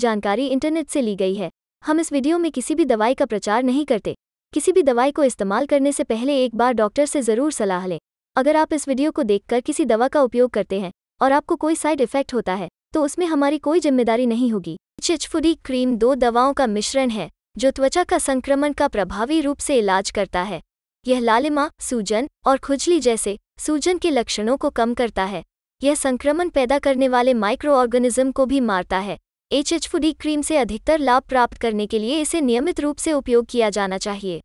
जानकारी इंटरनेट से ली गई है हम इस वीडियो में किसी भी दवाई का प्रचार नहीं करते किसी भी दवाई को इस्तेमाल करने से पहले एक बार डॉक्टर से ज़रूर सलाह लें अगर आप इस वीडियो को देखकर किसी दवा का उपयोग करते हैं और आपको कोई साइड इफेक्ट होता है तो उसमें हमारी कोई जिम्मेदारी नहीं होगी चिचफुडी क्रीम दो दवाओं का मिश्रण है जो त्वचा का संक्रमण का प्रभावी रूप से इलाज करता है यह लालिमा सूजन और खुजली जैसे सूजन के लक्षणों को कम करता है यह संक्रमण पैदा करने वाले माइक्रो ऑर्गेनिज्म को भी मारता है एच एच फूडी क्रीम से अधिकतर लाभ प्राप्त करने के लिए इसे नियमित रूप से उपयोग किया जाना चाहिए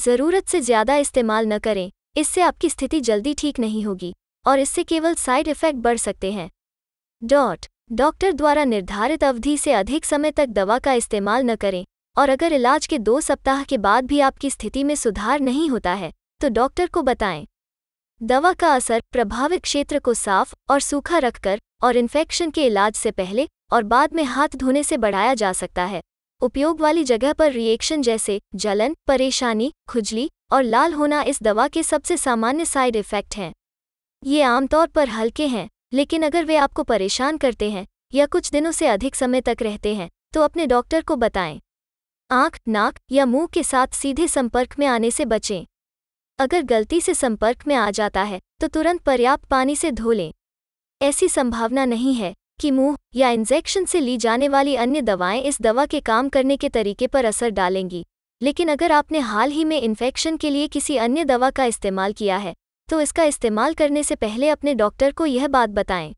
ज़रूरत से ज़्यादा इस्तेमाल न करें इससे आपकी स्थिति जल्दी ठीक नहीं होगी और इससे केवल साइड इफ़ेक्ट बढ़ सकते हैं डॉट डॉक्टर द्वारा निर्धारित अवधि से अधिक समय तक दवा का इस्तेमाल न करें और अगर इलाज के दो सप्ताह के बाद भी आपकी स्थिति में सुधार नहीं होता है तो डॉक्टर को बताएं दवा का असर प्रभावित क्षेत्र को साफ और सूखा रखकर और इन्फेक्शन के इलाज से पहले और बाद में हाथ धोने से बढ़ाया जा सकता है उपयोग वाली जगह पर रिएक्शन जैसे जलन परेशानी खुजली और लाल होना इस दवा के सबसे सामान्य साइड इफ़ेक्ट हैं ये आमतौर पर हल्के हैं लेकिन अगर वे आपको परेशान करते हैं या कुछ दिनों से अधिक समय तक रहते हैं तो अपने डॉक्टर को बताएं आँख नाक या मुंह के साथ सीधे संपर्क में आने से बचें अगर गलती से संपर्क में आ जाता है तो तुरंत पर्याप्त पानी से धो लें ऐसी संभावना नहीं है कि मुंह या इंजेक्शन से ली जाने वाली अन्य दवाएं इस दवा के काम करने के तरीके पर असर डालेंगी लेकिन अगर आपने हाल ही में इन्फेक्शन के लिए किसी अन्य दवा का इस्तेमाल किया है तो इसका इस्तेमाल करने से पहले अपने डॉक्टर को यह बात बताएं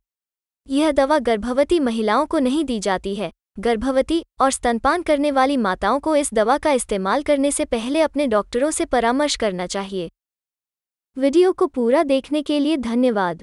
यह दवा गर्भवती महिलाओं को नहीं दी जाती है गर्भवती और स्तनपान करने वाली माताओं को इस दवा का इस्तेमाल करने से पहले अपने डॉक्टरों से परामर्श करना चाहिए वीडियो को पूरा देखने के लिए धन्यवाद